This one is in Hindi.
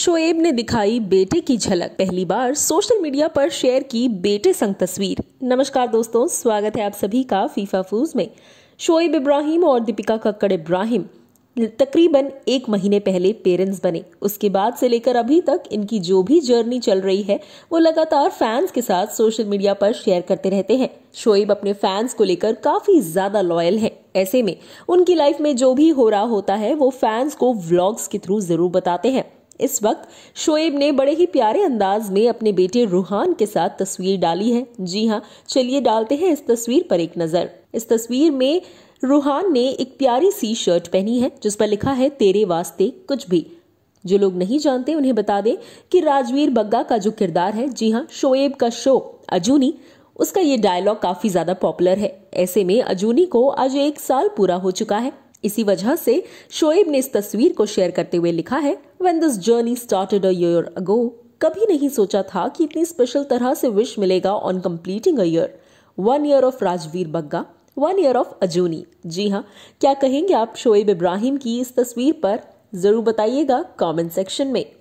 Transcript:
शोएब ने दिखाई बेटे की झलक पहली बार सोशल मीडिया पर शेयर की बेटे संग तस्वीर नमस्कार दोस्तों स्वागत है आप सभी का फीफा फूज में शोएब इब्राहिम और दीपिका कक्कड़ इब्राहिम तकरीबन एक महीने पहले पेरेंट्स बने उसके बाद से लेकर अभी तक इनकी जो भी जर्नी चल रही है वो लगातार फैंस के साथ सोशल मीडिया पर शेयर करते रहते हैं शोएब अपने फैंस को लेकर काफी ज्यादा लॉयल हैं ऐसे में उनकी लाइफ में जो भी हो रहा होता है वो फैंस को व्लॉग्स के थ्रू जरूर बताते हैं इस वक्त शोएब ने बड़े ही प्यारे अंदाज में अपने बेटे रूहान के साथ तस्वीर डाली है जी हाँ चलिए डालते हैं इस तस्वीर पर एक नजर इस तस्वीर में रूहान ने एक प्यारी सी शर्ट पहनी है जिस पर लिखा है तेरे वास्ते कुछ भी जो लोग नहीं जानते उन्हें बता दें कि राजवीर बग्गा का जो किरदार है जी हाँ शोएब का शो अजूनी उसका ये डायलॉग काफी ज्यादा पॉपुलर है ऐसे में अजूनी को आज एक साल पूरा हो चुका है इसी वजह से शोएब ने इस तस्वीर को शेयर करते हुए लिखा है when this journey started a year ago कभी नहीं सोचा था कि इतनी स्पेशल तरह से विश मिलेगा on completing a year one year of Rajveer Bagga one year of Ajooni ji हाँ क्या कहेंगे आप शोएब इब्राहिम की इस तस्वीर पर ज़रूर बताइएगा कमेंट सेक्शन में